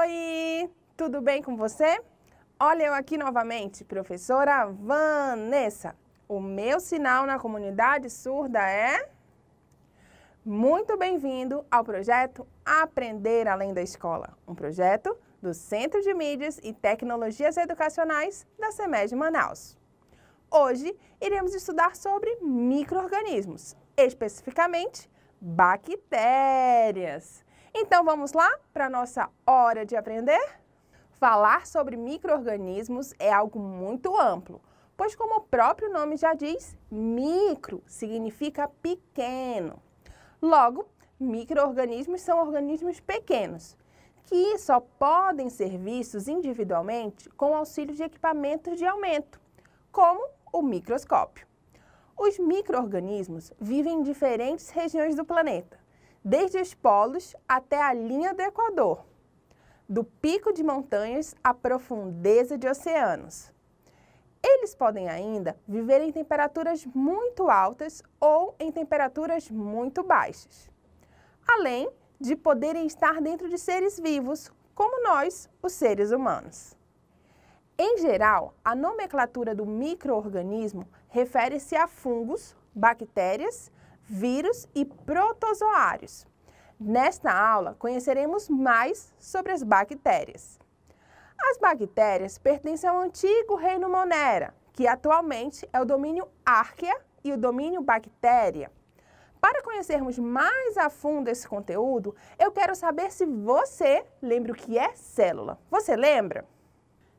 Oi, tudo bem com você? Olha eu aqui novamente, professora Vanessa. O meu sinal na comunidade surda é... Muito bem-vindo ao projeto Aprender Além da Escola, um projeto do Centro de Mídias e Tecnologias Educacionais da SEMEG Manaus. Hoje iremos estudar sobre micro-organismos, especificamente bactérias. Então vamos lá para a nossa hora de aprender? Falar sobre micro-organismos é algo muito amplo, pois como o próprio nome já diz, micro significa pequeno. Logo, micro-organismos são organismos pequenos, que só podem ser vistos individualmente com auxílio de equipamentos de aumento, como o microscópio. Os micro-organismos vivem em diferentes regiões do planeta, desde os polos até a linha do Equador, do pico de montanhas à profundeza de oceanos. Eles podem ainda viver em temperaturas muito altas ou em temperaturas muito baixas, além de poderem estar dentro de seres vivos, como nós, os seres humanos. Em geral, a nomenclatura do microorganismo refere-se a fungos, bactérias vírus e protozoários. Nesta aula, conheceremos mais sobre as bactérias. As bactérias pertencem ao antigo reino Monera, que atualmente é o domínio Árquea e o domínio Bactéria. Para conhecermos mais a fundo esse conteúdo, eu quero saber se você lembra o que é célula. Você lembra?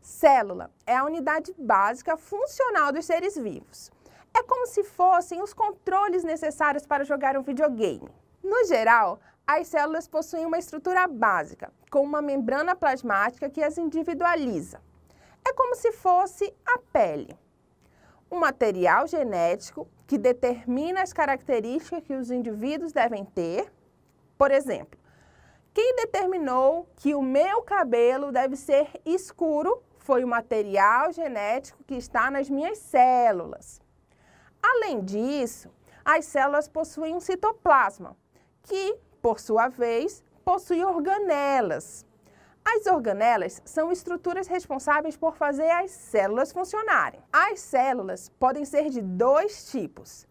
Célula é a unidade básica funcional dos seres vivos é como se fossem os controles necessários para jogar um videogame. No geral, as células possuem uma estrutura básica, com uma membrana plasmática que as individualiza. É como se fosse a pele. Um material genético que determina as características que os indivíduos devem ter. Por exemplo, quem determinou que o meu cabelo deve ser escuro foi o material genético que está nas minhas células. Além disso, as células possuem um citoplasma, que, por sua vez, possui organelas. As organelas são estruturas responsáveis por fazer as células funcionarem. As células podem ser de dois tipos: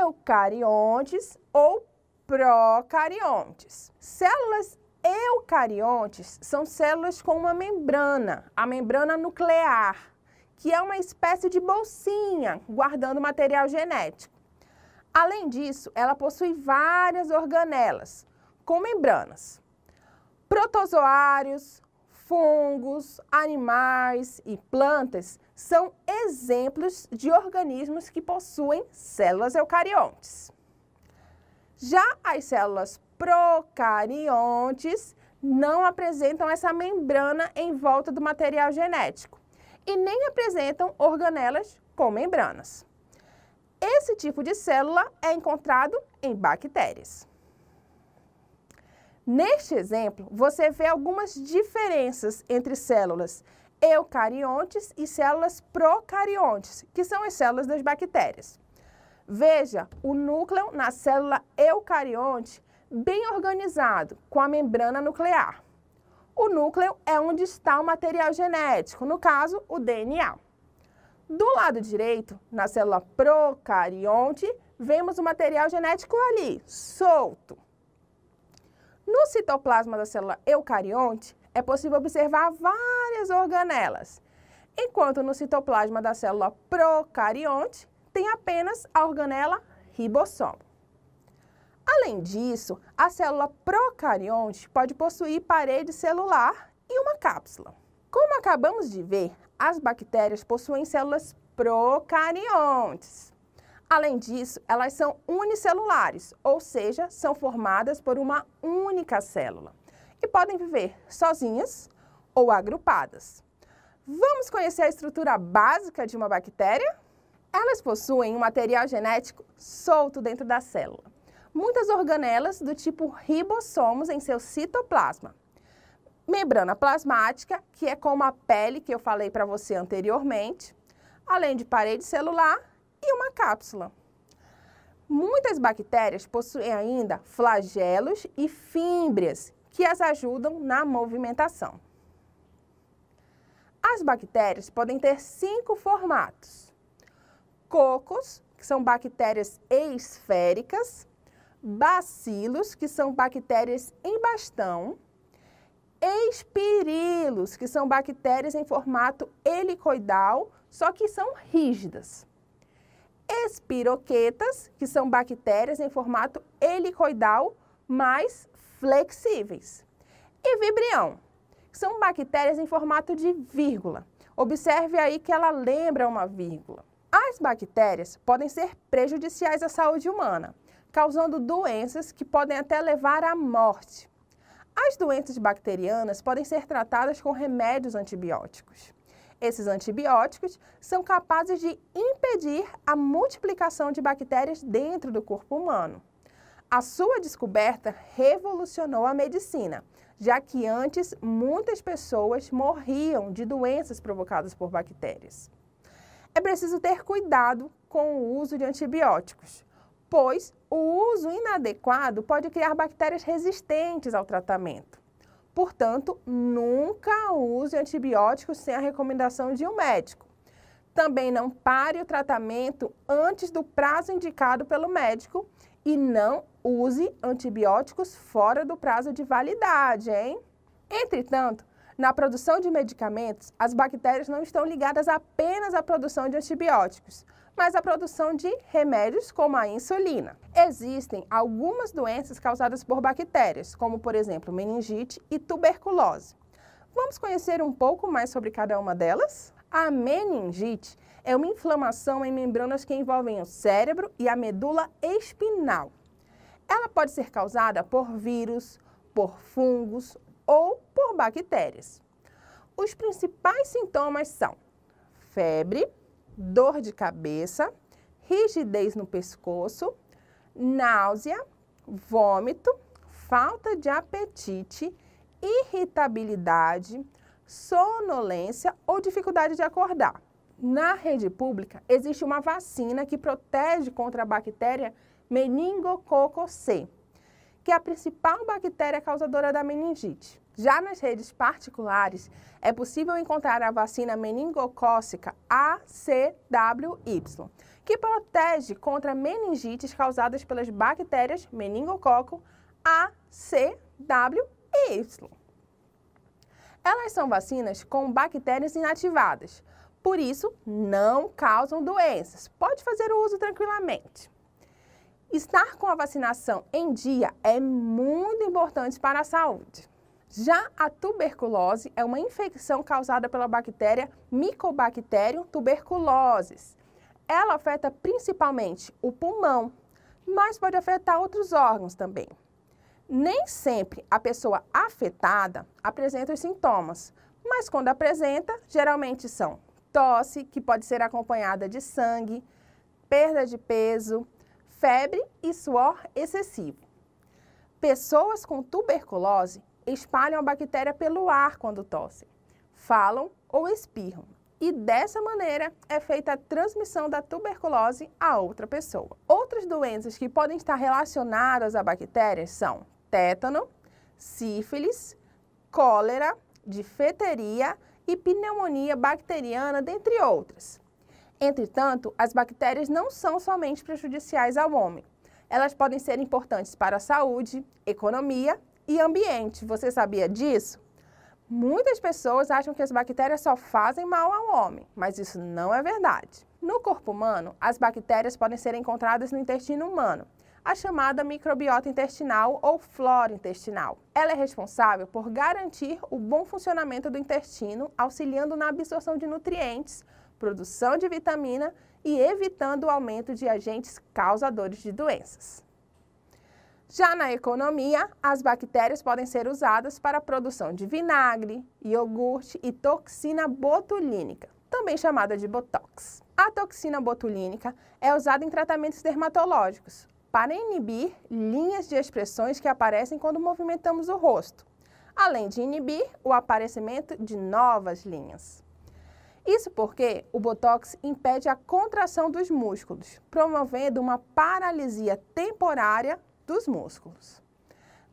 eucariontes ou procariontes. Células eucariontes são células com uma membrana, a membrana nuclear que é uma espécie de bolsinha guardando material genético. Além disso, ela possui várias organelas com membranas, protozoários, fungos, animais e plantas são exemplos de organismos que possuem células eucariontes. Já as células procariontes não apresentam essa membrana em volta do material genético e nem apresentam organelas com membranas. Esse tipo de célula é encontrado em bactérias. Neste exemplo, você vê algumas diferenças entre células eucariontes e células procariontes, que são as células das bactérias. Veja o núcleo na célula eucarionte bem organizado, com a membrana nuclear. O núcleo é onde está o material genético, no caso, o DNA. Do lado direito, na célula procarionte, vemos o material genético ali, solto. No citoplasma da célula eucarionte, é possível observar várias organelas, enquanto no citoplasma da célula procarionte tem apenas a organela ribossomo. Além disso, a célula procarionte pode possuir parede celular e uma cápsula. Como acabamos de ver, as bactérias possuem células procariontes. Além disso, elas são unicelulares, ou seja, são formadas por uma única célula e podem viver sozinhas ou agrupadas. Vamos conhecer a estrutura básica de uma bactéria? Elas possuem um material genético solto dentro da célula muitas organelas do tipo ribossomos em seu citoplasma. Membrana plasmática, que é como a pele que eu falei para você anteriormente, além de parede celular e uma cápsula. Muitas bactérias possuem ainda flagelos e fímbrias, que as ajudam na movimentação. As bactérias podem ter cinco formatos. Cocos, que são bactérias esféricas, bacilos, que são bactérias em bastão, espirilos, que são bactérias em formato helicoidal, só que são rígidas. Espiroquetas, que são bactérias em formato helicoidal, mais flexíveis. E vibrião, que são bactérias em formato de vírgula. Observe aí que ela lembra uma vírgula. As bactérias podem ser prejudiciais à saúde humana causando doenças que podem até levar à morte. As doenças bacterianas podem ser tratadas com remédios antibióticos. Esses antibióticos são capazes de impedir a multiplicação de bactérias dentro do corpo humano. A sua descoberta revolucionou a medicina, já que antes muitas pessoas morriam de doenças provocadas por bactérias. É preciso ter cuidado com o uso de antibióticos, pois o uso inadequado pode criar bactérias resistentes ao tratamento. Portanto, nunca use antibióticos sem a recomendação de um médico. Também não pare o tratamento antes do prazo indicado pelo médico e não use antibióticos fora do prazo de validade, hein? Entretanto, na produção de medicamentos, as bactérias não estão ligadas apenas à produção de antibióticos, mas a produção de remédios como a insulina. Existem algumas doenças causadas por bactérias, como por exemplo meningite e tuberculose. Vamos conhecer um pouco mais sobre cada uma delas? A meningite é uma inflamação em membranas que envolvem o cérebro e a medula espinal. Ela pode ser causada por vírus, por fungos ou por bactérias. Os principais sintomas são febre, dor de cabeça, rigidez no pescoço, náusea, vômito, falta de apetite, irritabilidade, sonolência ou dificuldade de acordar. Na rede pública, existe uma vacina que protege contra a bactéria meningococo C, que é a principal bactéria causadora da meningite. Já nas redes particulares, é possível encontrar a vacina meningocócica ACWY, que protege contra meningites causadas pelas bactérias meningococo ACWY. Elas são vacinas com bactérias inativadas, por isso não causam doenças. Pode fazer o uso tranquilamente. Estar com a vacinação em dia é muito importante para a saúde. Já a tuberculose é uma infecção causada pela bactéria Mycobacterium tuberculosis. Ela afeta principalmente o pulmão, mas pode afetar outros órgãos também. Nem sempre a pessoa afetada apresenta os sintomas, mas quando apresenta, geralmente são tosse, que pode ser acompanhada de sangue, perda de peso, febre e suor excessivo. Pessoas com tuberculose espalham a bactéria pelo ar quando tossem, falam ou espirram. E dessa maneira é feita a transmissão da tuberculose a outra pessoa. Outras doenças que podem estar relacionadas a bactérias são tétano, sífilis, cólera, difeteria e pneumonia bacteriana, dentre outras. Entretanto, as bactérias não são somente prejudiciais ao homem. Elas podem ser importantes para a saúde, economia e ambiente. Você sabia disso? Muitas pessoas acham que as bactérias só fazem mal ao homem, mas isso não é verdade. No corpo humano, as bactérias podem ser encontradas no intestino humano, a chamada microbiota intestinal ou flora intestinal. Ela é responsável por garantir o bom funcionamento do intestino, auxiliando na absorção de nutrientes, produção de vitamina e evitando o aumento de agentes causadores de doenças. Já na economia, as bactérias podem ser usadas para a produção de vinagre, iogurte e toxina botulínica, também chamada de botox. A toxina botulínica é usada em tratamentos dermatológicos para inibir linhas de expressões que aparecem quando movimentamos o rosto, além de inibir o aparecimento de novas linhas. Isso porque o botox impede a contração dos músculos, promovendo uma paralisia temporária dos músculos.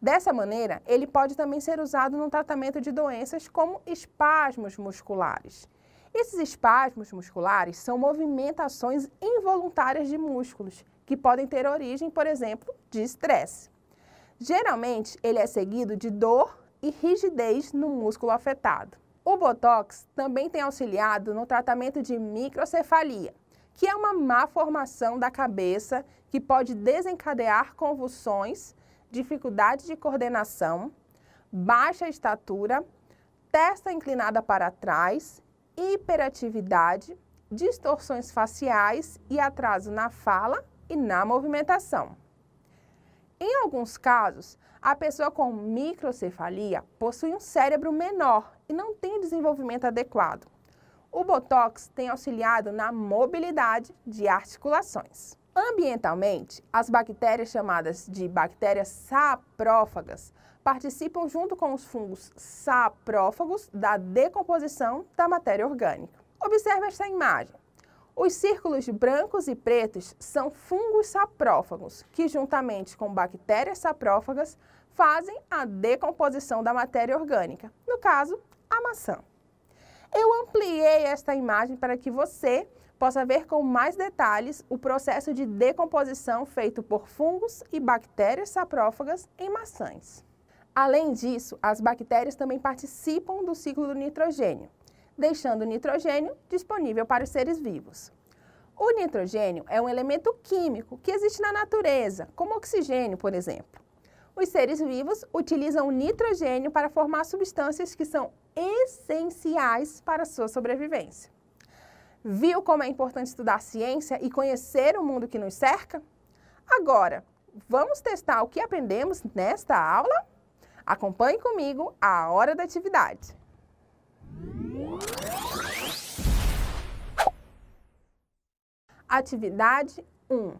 Dessa maneira, ele pode também ser usado no tratamento de doenças como espasmos musculares. Esses espasmos musculares são movimentações involuntárias de músculos, que podem ter origem, por exemplo, de estresse. Geralmente, ele é seguido de dor e rigidez no músculo afetado. O Botox também tem auxiliado no tratamento de microcefalia, que é uma má formação da cabeça que pode desencadear convulsões, dificuldade de coordenação, baixa estatura, testa inclinada para trás, hiperatividade, distorções faciais e atraso na fala e na movimentação. Em alguns casos, a pessoa com microcefalia possui um cérebro menor e não tem desenvolvimento adequado. O Botox tem auxiliado na mobilidade de articulações. Ambientalmente, as bactérias chamadas de bactérias saprófagas participam junto com os fungos saprófagos da decomposição da matéria orgânica. Observe esta imagem. Os círculos brancos e pretos são fungos saprófagos, que juntamente com bactérias saprófagas fazem a decomposição da matéria orgânica, no caso, a maçã. Eu ampliei esta imagem para que você possa ver com mais detalhes o processo de decomposição feito por fungos e bactérias saprófagas em maçãs. Além disso, as bactérias também participam do ciclo do nitrogênio, deixando o nitrogênio disponível para os seres vivos. O nitrogênio é um elemento químico que existe na natureza, como oxigênio, por exemplo. Os seres vivos utilizam o nitrogênio para formar substâncias que são essenciais para a sua sobrevivência. Viu como é importante estudar ciência e conhecer o mundo que nos cerca? Agora, vamos testar o que aprendemos nesta aula? Acompanhe comigo a hora da atividade. Atividade 1.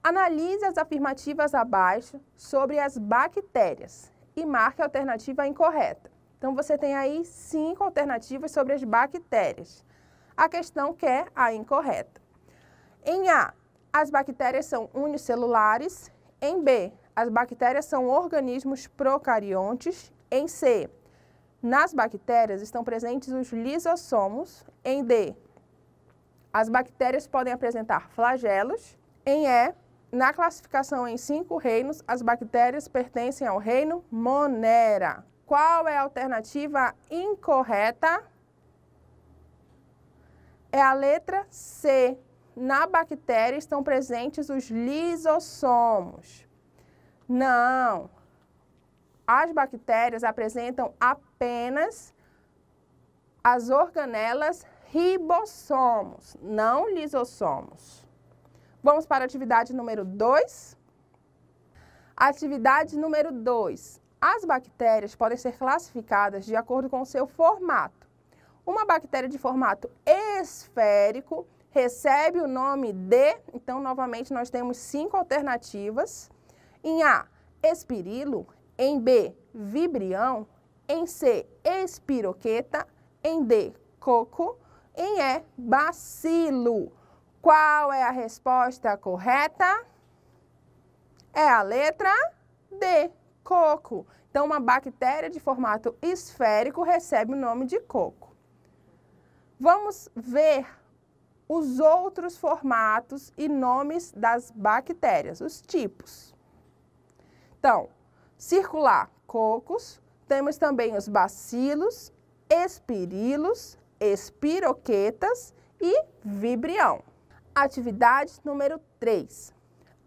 Analise as afirmativas abaixo sobre as bactérias e marque a alternativa incorreta. Então, você tem aí cinco alternativas sobre as bactérias a questão que é a incorreta. Em A, as bactérias são unicelulares. Em B, as bactérias são organismos procariontes. Em C, nas bactérias estão presentes os lisossomos. Em D, as bactérias podem apresentar flagelos. Em E, na classificação em cinco reinos, as bactérias pertencem ao reino Monera. Qual é a alternativa incorreta? é a letra C. Na bactéria estão presentes os lisossomos. Não. As bactérias apresentam apenas as organelas ribossomos, não lisossomos. Vamos para a atividade número 2. Atividade número 2. As bactérias podem ser classificadas de acordo com seu formato. Uma bactéria de formato E esférico recebe o nome de, então novamente nós temos cinco alternativas. Em A, espirilo, em B, vibrião, em C, espiroqueta, em D, coco, em E, bacilo. Qual é a resposta correta? É a letra D, coco. Então, uma bactéria de formato esférico recebe o nome de coco. Vamos ver os outros formatos e nomes das bactérias, os tipos. Então, circular, cocos, temos também os bacilos, espirilos, espiroquetas e vibrião. Atividade número 3.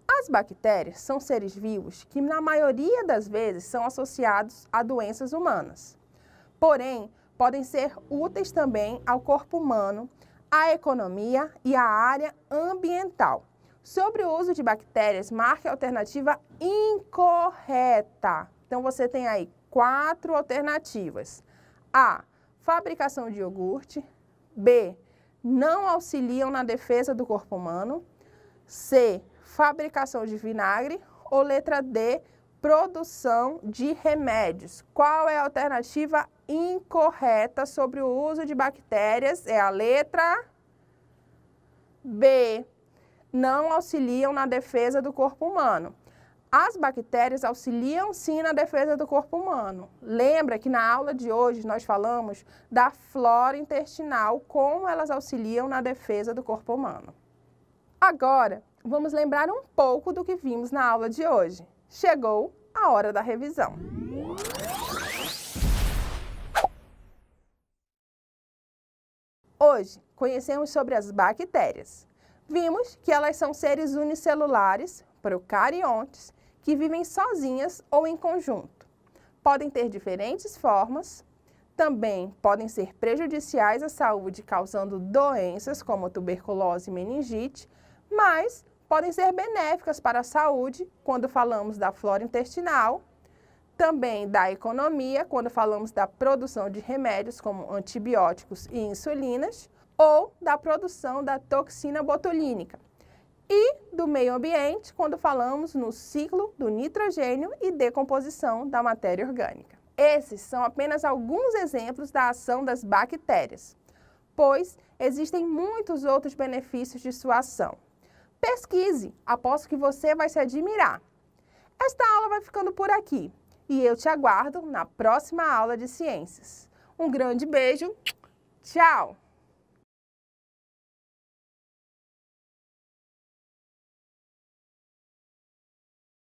As bactérias são seres vivos que, na maioria das vezes, são associados a doenças humanas. Porém, podem ser úteis também ao corpo humano, à economia e à área ambiental. Sobre o uso de bactérias, marque a alternativa incorreta. Então você tem aí quatro alternativas: A. Fabricação de iogurte. B. Não auxiliam na defesa do corpo humano. C. Fabricação de vinagre. Ou letra D. Produção de remédios. Qual é a alternativa incorreta sobre o uso de bactérias é a letra B. Não auxiliam na defesa do corpo humano. As bactérias auxiliam sim na defesa do corpo humano. Lembra que na aula de hoje nós falamos da flora intestinal, como elas auxiliam na defesa do corpo humano. Agora, vamos lembrar um pouco do que vimos na aula de hoje. Chegou a hora da revisão. Hoje, conhecemos sobre as bactérias. Vimos que elas são seres unicelulares, procariontes, que vivem sozinhas ou em conjunto. Podem ter diferentes formas, também podem ser prejudiciais à saúde, causando doenças como tuberculose e meningite, mas podem ser benéficas para a saúde quando falamos da flora intestinal também da economia, quando falamos da produção de remédios como antibióticos e insulinas, ou da produção da toxina botulínica, e do meio ambiente, quando falamos no ciclo do nitrogênio e decomposição da matéria orgânica. Esses são apenas alguns exemplos da ação das bactérias, pois existem muitos outros benefícios de sua ação. Pesquise, aposto que você vai se admirar. Esta aula vai ficando por aqui e eu te aguardo na próxima aula de ciências. Um grande beijo, tchau!